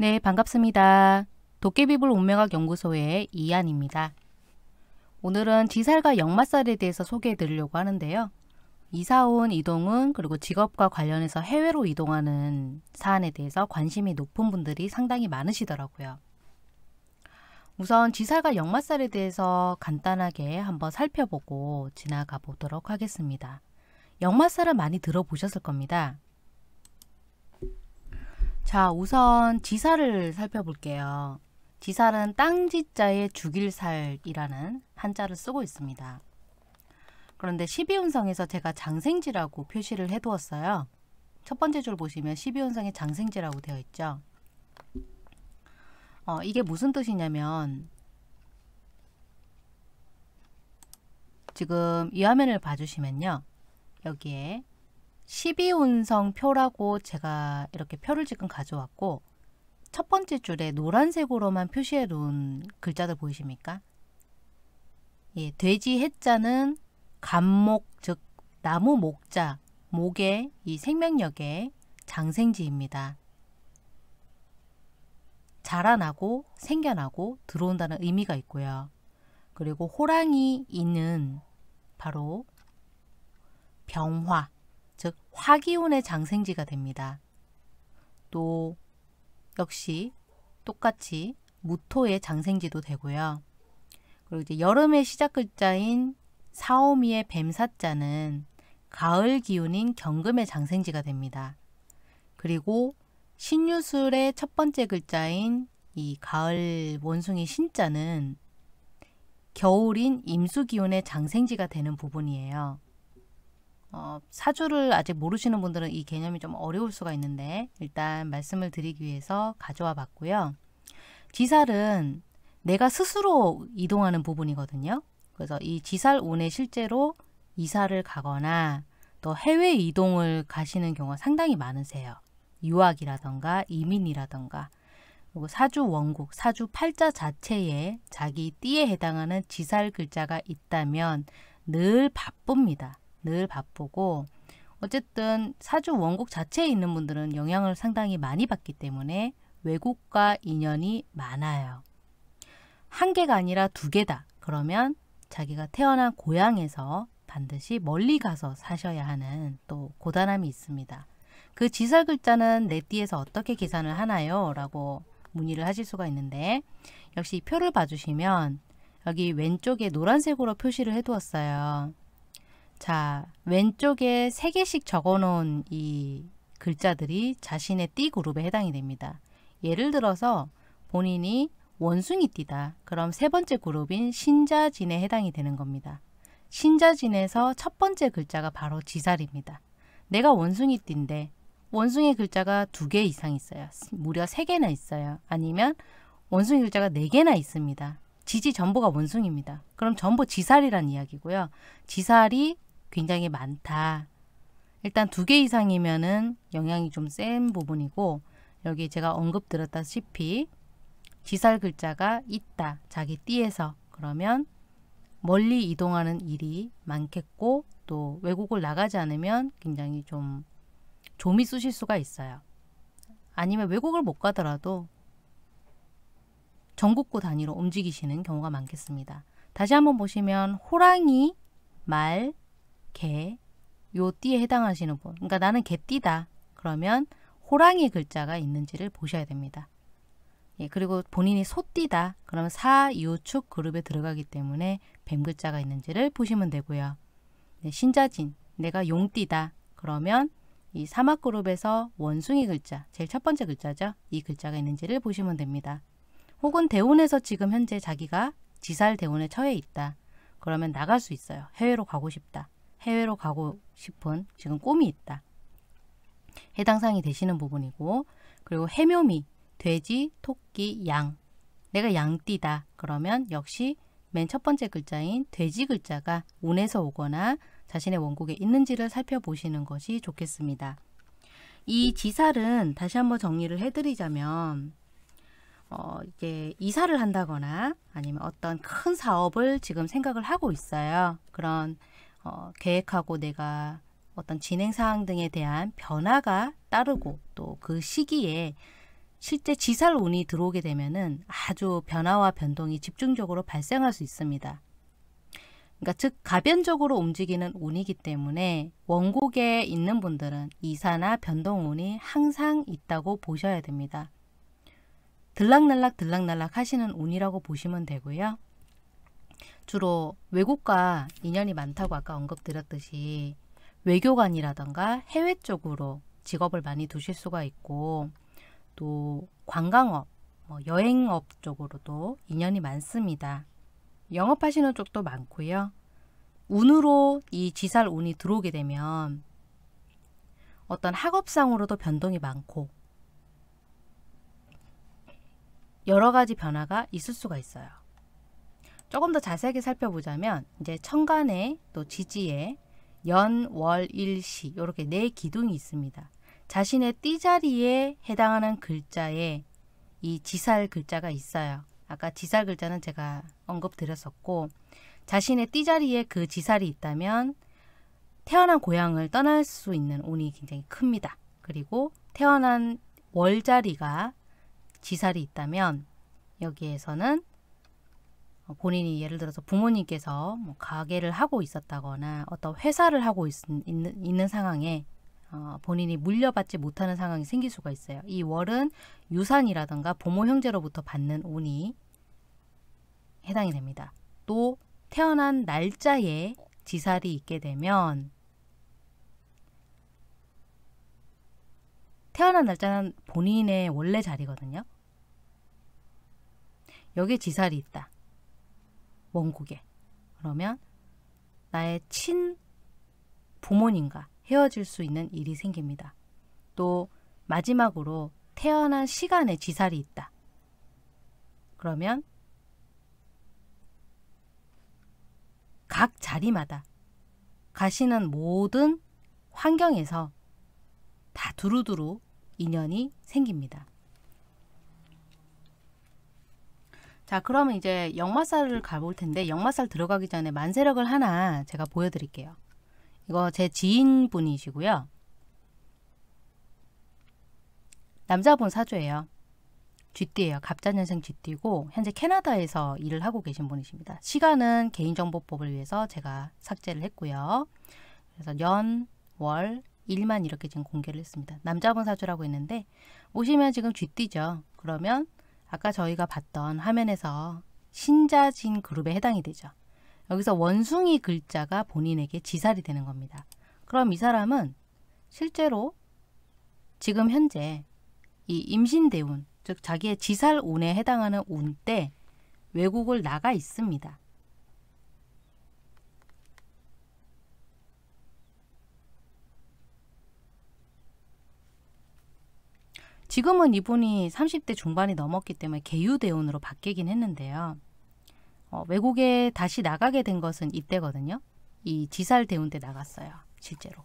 네, 반갑습니다. 도깨비불 운명학 연구소의 이한입니다 오늘은 지살과 역마살에 대해서 소개해 드리려고 하는데요. 이사온 이동은 그리고 직업과 관련해서 해외로 이동하는 사안에 대해서 관심이 높은 분들이 상당히 많으시더라고요. 우선 지살과 역마살에 대해서 간단하게 한번 살펴보고 지나가 보도록 하겠습니다. 역마살을 많이 들어보셨을 겁니다. 자, 우선 지사를 살펴볼게요. 지살은 땅지자의 죽일살이라는 한자를 쓰고 있습니다. 그런데 12운성에서 제가 장생지라고 표시를 해두었어요. 첫 번째 줄 보시면 12운성에 장생지라고 되어 있죠. 어, 이게 무슨 뜻이냐면 지금 이 화면을 봐주시면요. 여기에 12운성 표라고 제가 이렇게 표를 지금 가져왔고 첫 번째 줄에 노란색으로만 표시해 놓은 글자들 보이십니까? 예, 돼지 해자는 감목즉 나무 목자 목의 이 생명력의 장생지입니다. 자라나고 생겨나고 들어온다는 의미가 있고요. 그리고 호랑이 이는 바로 병화 즉 화기운의 장생지가 됩니다. 또 역시 똑같이 무토의 장생지도 되고요. 그리고 이제 여름의 시작 글자인 사오미의 뱀사자는 가을 기운인 경금의 장생지가 됩니다. 그리고 신유술의 첫 번째 글자인 이 가을 원숭이 신자는 겨울인 임수기운의 장생지가 되는 부분이에요. 어, 사주를 아직 모르시는 분들은 이 개념이 좀 어려울 수가 있는데 일단 말씀을 드리기 위해서 가져와 봤고요. 지살은 내가 스스로 이동하는 부분이거든요. 그래서 이 지살 운에 실제로 이사를 가거나 또 해외 이동을 가시는 경우가 상당히 많으세요. 유학이라던가 이민이라던가 그리고 사주 원국, 사주 팔자 자체에 자기 띠에 해당하는 지살 글자가 있다면 늘 바쁩니다. 늘 바쁘고 어쨌든 사주 원곡 자체에 있는 분들은 영향을 상당히 많이 받기 때문에 외국과 인연이 많아요. 한 개가 아니라 두 개다. 그러면 자기가 태어난 고향에서 반드시 멀리 가서 사셔야 하는 또 고단함이 있습니다. 그 지설 글자는 네띠에서 어떻게 계산을 하나요? 라고 문의를 하실 수가 있는데 역시 표를 봐주시면 여기 왼쪽에 노란색으로 표시를 해두었어요. 자, 왼쪽에 세 개씩 적어 놓은 이 글자들이 자신의 띠 그룹에 해당이 됩니다. 예를 들어서 본인이 원숭이 띠다. 그럼 세 번째 그룹인 신자진에 해당이 되는 겁니다. 신자진에서 첫 번째 글자가 바로 지살입니다. 내가 원숭이 띠인데 원숭이 글자가 두 개 이상 있어요. 무려 세 개나 있어요. 아니면 원숭이 글자가 네 개나 있습니다. 지지 전부가 원숭입니다. 그럼 전부 지살이란 이야기고요. 지살이 굉장히 많다. 일단 두 개 이상이면은 영향이 좀 센 부분이고 여기 제가 언급드렸다시피 지살 글자가 있다. 자기 띠에서 그러면 멀리 이동하는 일이 많겠고 또 외국을 나가지 않으면 굉장히 좀 조미 쑤실 수가 있어요. 아니면 외국을 못 가더라도 전국구 단위로 움직이시는 경우가 많겠습니다. 다시 한번 보시면 호랑이, 말, 개, 요 띠에 해당하시는 분. 그러니까 나는 개띠다. 그러면 호랑이 글자가 있는지를 보셔야 됩니다. 예, 그리고 본인이 소띠다. 그러면 사유축 그룹에 들어가기 때문에 뱀 글자가 있는지를 보시면 되고요. 네, 신자진, 내가 용띠다. 그러면 이 사막 그룹에서 원숭이 글자, 제일 첫 번째 글자죠. 이 글자가 있는지를 보시면 됩니다. 혹은 대운에서 지금 현재 자기가 지살 대운에 처해 있다. 그러면 나갈 수 있어요. 해외로 가고 싶다. 해외로 가고 싶은 지금 꿈이 있다. 해당 사항이 되시는 부분이고 그리고 해묘미, 돼지, 토끼, 양 내가 양띠다 그러면 역시 맨 첫 번째 글자인 돼지 글자가 운에서 오거나 자신의 원곡에 있는지를 살펴보시는 것이 좋겠습니다. 이 지살은 다시 한번 정리를 해드리자면 어, 이제 이사를 한다거나 아니면 어떤 큰 사업을 지금 생각을 하고 있어요. 그런 어, 계획하고 내가 어떤 진행 사항 등에 대한 변화가 따르고 또 그 시기에 실제 지살 운이 들어오게 되면은 아주 변화와 변동이 집중적으로 발생할 수 있습니다. 그러니까 즉 가변적으로 움직이는 운이기 때문에 원곡에 있는 분들은 이사나 변동운이 항상 있다고 보셔야 됩니다. 들락날락 들락날락 하시는 운이라고 보시면 되고요. 주로 외국과 인연이 많다고 아까 언급드렸듯이 외교관이라던가 해외 쪽으로 직업을 많이 두실 수가 있고 또 관광업, 뭐 여행업 쪽으로도 인연이 많습니다. 영업하시는 쪽도 많고요. 운으로 이 지살 운이 들어오게 되면 어떤 학업상으로도 변동이 많고 여러 가지 변화가 있을 수가 있어요. 조금 더 자세하게 살펴보자면 이제 천간에 또 지지에 연, 월, 일, 시 이렇게 네 기둥이 있습니다. 자신의 띠자리에 해당하는 글자에 이 지살 글자가 있어요. 아까 지살 글자는 제가 언급드렸었고 자신의 띠자리에 그 지살이 있다면 태어난 고향을 떠날 수 있는 운이 굉장히 큽니다. 그리고 태어난 월자리가 지살이 있다면 여기에서는 어, 본인이 예를 들어서 부모님께서 뭐 가게를 하고 있었다거나 어떤 회사를 하고 있, 는 있는 상황에 어, 본인이 물려받지 못하는 상황이 생길 수가 있어요. 이 월은 유산이라든가 부모 형제로부터 받는 운이 해당이 됩니다. 또 태어난 날짜에 지살이 있게 되면 태어난 날짜는 본인의 원래 자리거든요. 여기에 지살이 있다. 원곡에 그러면 나의 친 부모님과 헤어질 수 있는 일이 생깁니다. 또 마지막으로 태어난 시간에 지살이 있다. 그러면 각 자리마다 가시는 모든 환경에서 다 두루두루 인연이 생깁니다. 자그럼 이제 역마살을 가볼 텐데 역마살 들어가기 전에 만세력을 하나 제가 보여드릴게요. 이거 제 지인분이시고요. 남자분 사주예요. 쥐띠예요. 갑자년생 쥐띠고 현재 캐나다에서 일을 하고 계신 분이십니다. 시간은 개인정보법을 위해서 제가 삭제를 했고요. 그래서 연, 월, 일만 이렇게 지금 공개를 했습니다. 남자분 사주라고 했는데 오시면 지금 쥐띠죠. 그러면 아까 저희가 봤던 화면에서 신자진 그룹에 해당이 되죠. 여기서 원숭이 글자가 본인에게 지살이 되는 겁니다. 그럼 이 사람은 실제로 지금 현재 이 임신대운, 즉 자기의 지살운에 해당하는 운 때 외국을 나가 있습니다. 지금은 이분이 30대 중반이 넘었기 때문에 개유대운으로 바뀌긴 했는데요. 어, 외국에 다시 나가게 된 것은 이때거든요. 이 지살 대운 때 나갔어요. 실제로.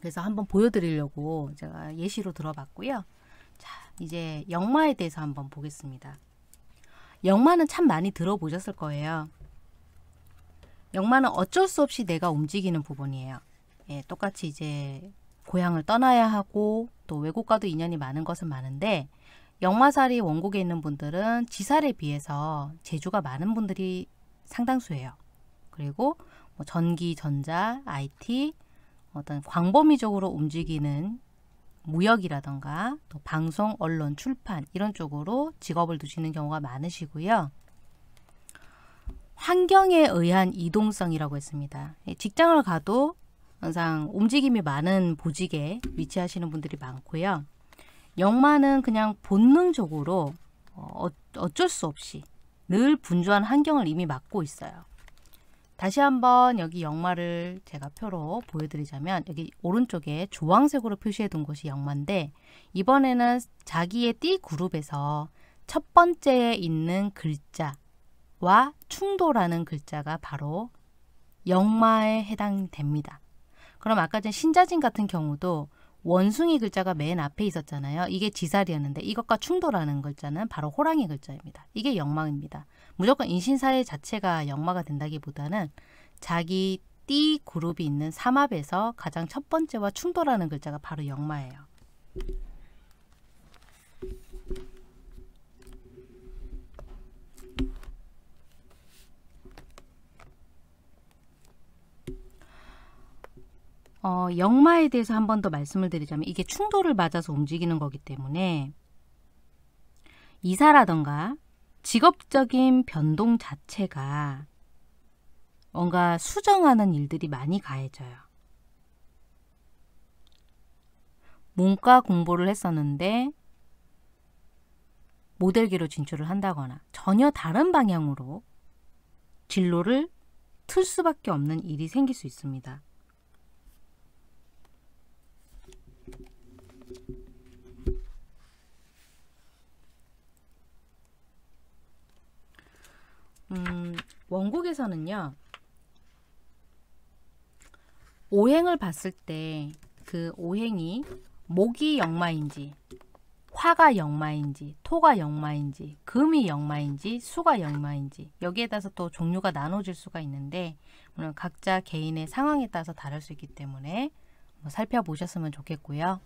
그래서 한번 보여드리려고 제가 예시로 들어봤고요. 자, 이제 영마에 대해서 한번 보겠습니다. 영마는참 많이 들어보셨을 거예요. 영마는 어쩔 수 없이 내가 움직이는 부분이에요. 예, 똑같이 이제 고향을 떠나야 하고 또 외국과도 인연이 많은 것은 많은데 영마살이 원곡에 있는 분들은 지살에 비해서 재주가 많은 분들이 상당수예요. 그리고 뭐 전기, 전자, IT, 어떤 광범위적으로 움직이는 무역이라던가 또 방송, 언론, 출판 이런 쪽으로 직업을 두시는 경우가 많으시고요. 환경에 의한 이동성이라고 했습니다. 예, 직장을 가도 항상 움직임이 많은 보직에 위치하시는 분들이 많고요. 역마는 그냥 본능적으로 어, 어 어쩔 수 없이 늘 분주한 환경을 이미 맡고 있어요. 다시 한번 여기 역마를 제가 표로 보여드리자면 여기 오른쪽에 주황색으로 표시해둔 것이 역마인데 이번에는 자기의 띠 그룹에서 첫 번째에 있는 글자와 충돌하는 글자가 바로 역마에 해당됩니다. 그럼 아까 전 신자진 같은 경우도 원숭이 글자가 맨 앞에 있었잖아요. 이게 지살이었는데 이것과 충돌하는 글자는 바로 호랑이 글자입니다. 이게 역마입니다. 무조건 인신사회 자체가 역마가 된다기보다는 자기 띠 그룹이 있는 삼합에서 가장 첫 번째와 충돌하는 글자가 바로 역마예요. 어, 역마에 대해서 한 번 더 말씀을 드리자면 이게 충돌을 맞아서 움직이는 거기 때문에 이사라던가 직업적인 변동 자체가 뭔가 수정하는 일들이 많이 가해져요. 문과 공부를 했었는데 모델계로 진출을 한다거나 전혀 다른 방향으로 진로를 틀 수밖에 없는 일이 생길 수 있습니다. 원곡에서는요. 오행을 봤을 때 그 오행이 목이 역마인지 화가 역마인지 토가 역마인지 금이 역마인지 수가 역마인지 여기에 따라서 또 종류가 나눠질 수가 있는데 각자 개인의 상황에 따라서 다를 수 있기 때문에 살펴보셨으면 좋겠고요.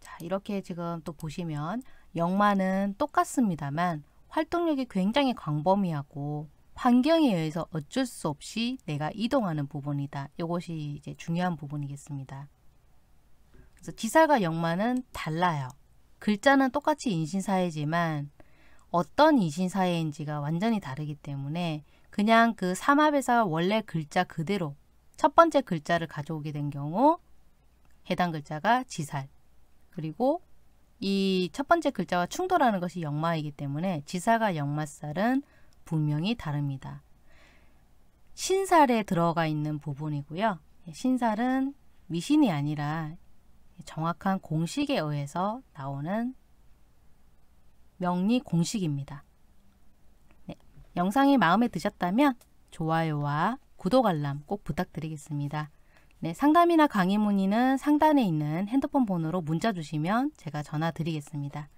자 이렇게 지금 또 보시면 역마는 똑같습니다만 활동력이 굉장히 광범위하고 환경에 의해서 어쩔 수 없이 내가 이동하는 부분이다. 이것이 이제 중요한 부분이겠습니다. 그래서 기사가 역마는 달라요. 글자는 똑같이 인신사회지만 어떤 인신사회인지가 완전히 다르기 때문에 그냥 그 삼합에서 원래 글자 그대로 첫 번째 글자를 가져오게 된 경우 해당 글자가 지살 그리고 이 첫 번째 글자와 충돌하는 것이 역마이기 때문에 지사가 역마살은 분명히 다릅니다. 신살에 들어가 있는 부분이고요. 예, 신살은 미신이 아니라 정확한 공식에 의해서 나오는 명리 공식입니다. 네, 영상이 마음에 드셨다면 좋아요와 구독 알람 꼭 부탁드리겠습니다. 네, 상담이나 강의 문의는 상단에 있는 핸드폰 번호로 문자 주시면 제가 전화 드리겠습니다.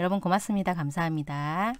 여러분 고맙습니다. 감사합니다.